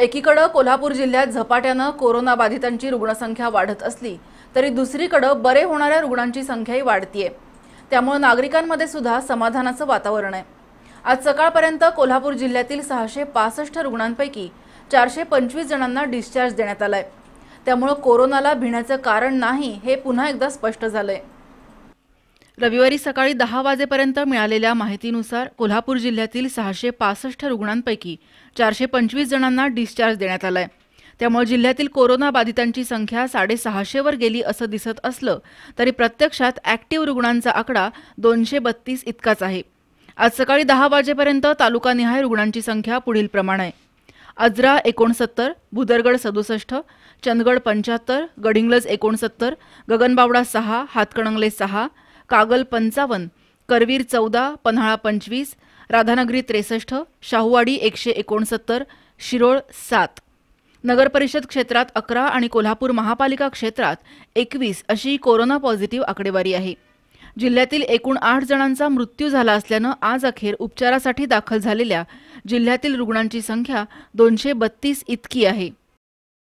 एकीकडं कोल्हापूर जिल्ह्यात झपाट्यानं कोरोनाबाधितांची रुग्णसंख्या वाढत असली तरी दुसरीकडं बरे होणाऱ्या रुग्णांची संख्याही वाढतीये त्यामुळे नागरिकांमध्ये सुद्धा समाधानाचं वातावरण आहे आज सकाळपर्यंत कोल्हापूर जिल्ह्यातील सहाशे पासष्ट रुग्णांपैकी चारशे पंचवीस जणांना डिस्चार्ज देण्यात आलाय त्यामुळं कोरोनाला भिण्याचं कारण नाही हे पुन्हा एकदा स्पष्ट झालंय रविवारी सकाळी दहा वाजेपर्यंत मिळालेल्या माहितीनुसार कोल्हापूर जिल्ह्यातील सहाशे पासष्ट रुग्णांपैकी चारशे पंचवीस जणांना डिस्चार्ज देण्यात आलाय त्यामुळे जिल्ह्यातील कोरोना बाधितांची संख्या साडेसहाशेवर गेली असं दिसत असलं तरी प्रत्यक्षात ॲक्टिव्ह रुग्णांचा आकडा दोनशे बत्तीस इतकाच आहे आज सकाळी दहा वाजेपर्यंत तालुकानिहाय रुग्णांची संख्या पुढील प्रमाण आहे अजरा एकोणसत्तर भुदरगड सदुसष्ट चंदगड पंच्याहत्तर गडिंग्लज एकोणसत्तर गगनबावडा सहा हातकणंगले सहा कागल पंचावन्न करवीर चौदा पन्हाळा पंचवीस राधानगरी त्रेसष्ट शाहूवाडी एकशे एकोणसत्तर शिरोळ सात नगरपरिषद क्षेत्रात अकरा आणि कोल्हापूर महापालिका क्षेत्रात एकवीस अशी कोरोना पॉझिटिव्ह आकडेवारी आहे जिल्ह्यातील एकूण आठ जणांचा मृत्यू झाला असल्यानं आज अखेर उपचारासाठी दाखल झालेल्या जिल्ह्यातील रुग्णांची संख्या दोनशे बत्तीस इतकी आहे